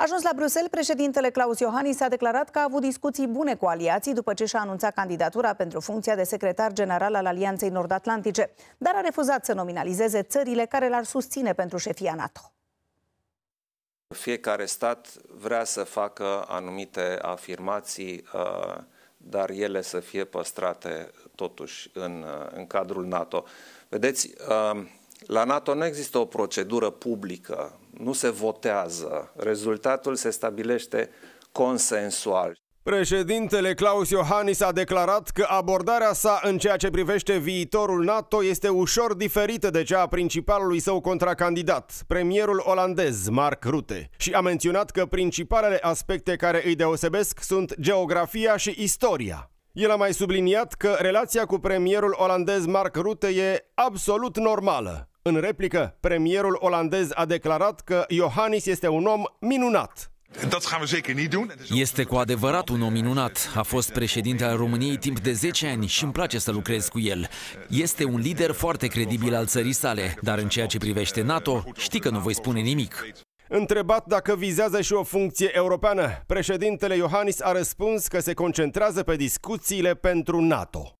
Ajuns la Bruxelles, președintele Claus Iohannis a declarat că a avut discuții bune cu aliații după ce și-a anunțat candidatura pentru funcția de secretar general al Alianței Nord-Atlantice, dar a refuzat să nominalizeze țările care l-ar susține pentru șefia NATO. Fiecare stat vrea să facă anumite afirmații, ă, dar ele să fie păstrate totuși în, în cadrul NATO. Vedeți, ă, la NATO nu există o procedură publică, nu se votează, rezultatul se stabilește consensual. Președintele Claus Iohannis a declarat că abordarea sa în ceea ce privește viitorul NATO este ușor diferită de cea a principalului său contracandidat, premierul olandez Mark Rutte, și a menționat că principalele aspecte care îi deosebesc sunt geografia și istoria. El a mai subliniat că relația cu premierul olandez Mark Rutte e absolut normală, în replică, premierul olandez a declarat că Iohannis este un om minunat. Este cu adevărat un om minunat. A fost președinte al României timp de 10 ani și îmi place să lucrez cu el. Este un lider foarte credibil al țării sale, dar în ceea ce privește NATO, știi că nu voi spune nimic. Întrebat dacă vizează și o funcție europeană, președintele Iohannis a răspuns că se concentrează pe discuțiile pentru NATO.